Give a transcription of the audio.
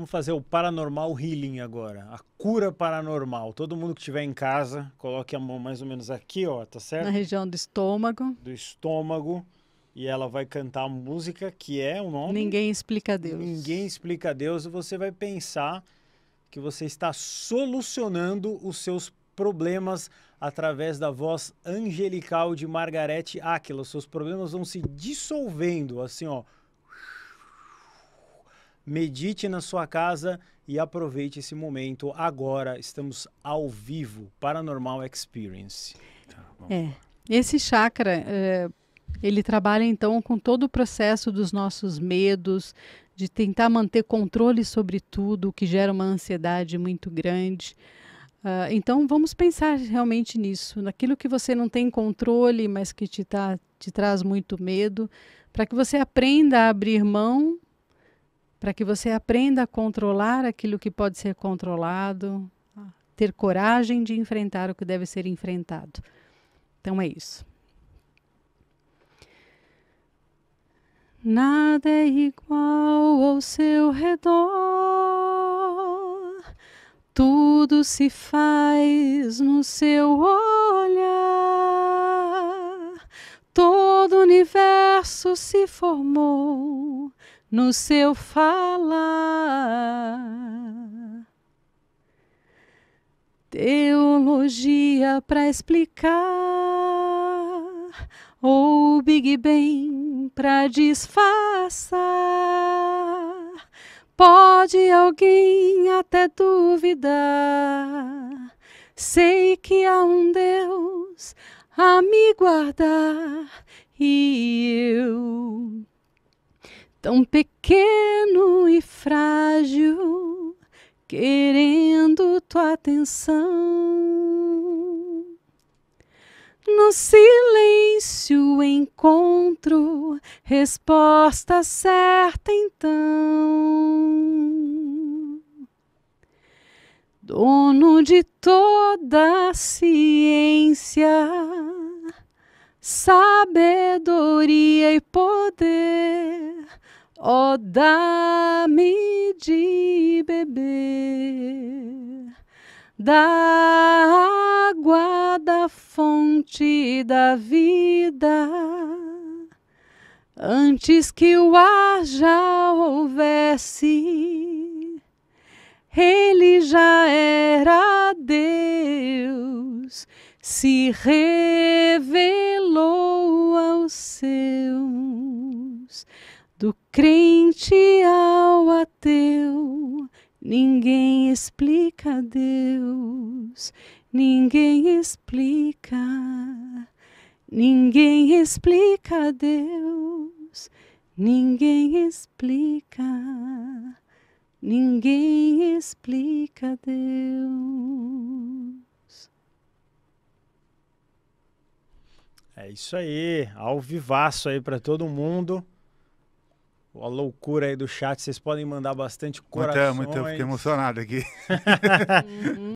Vamos fazer o paranormal healing agora, a cura paranormal. Todo mundo que estiver em casa, coloque a mão mais ou menos aqui, ó, tá certo? Na região do estômago. Do estômago. E ela vai cantar a música que é o nome. Ninguém explica Deus. Ninguém explica Deus. E você vai pensar que você está solucionando os seus problemas através da voz angelical de Margarete Aquila. Os seus problemas vão se dissolvendo, assim, ó medite na sua casa e aproveite esse momento agora. Estamos ao vivo, Paranormal Experience. Tá, é. Esse chakra, é, ele trabalha então com todo o processo dos nossos medos, de tentar manter controle sobre tudo, o que gera uma ansiedade muito grande. Uh, então vamos pensar realmente nisso, naquilo que você não tem controle, mas que te, tá, te traz muito medo, para que você aprenda a abrir mão para que você aprenda a controlar aquilo que pode ser controlado, ter coragem de enfrentar o que deve ser enfrentado. Então é isso. Nada é igual ao seu redor, tudo se faz no seu olhar, todo o universo verso se formou no seu falar. Teologia para explicar, ou Big Bang para disfarçar. Pode alguém até duvidar, sei que há um Deus a me guardar e eu, tão pequeno e frágil, querendo tua atenção. No silêncio encontro resposta certa então. dono de toda ciência, sabedoria e poder, ó, oh, dá-me de beber da água da fonte da vida. Antes que o ar já houvesse, se revelou aos seus. Do crente ao ateu, ninguém explica Deus, ninguém explica, ninguém explica Deus, ninguém explica, ninguém explica Deus. É isso aí, ao vivaço aí para todo mundo. A loucura aí do chat, vocês podem mandar bastante corações. Muito, muito, fiquei emocionado aqui. Uhum.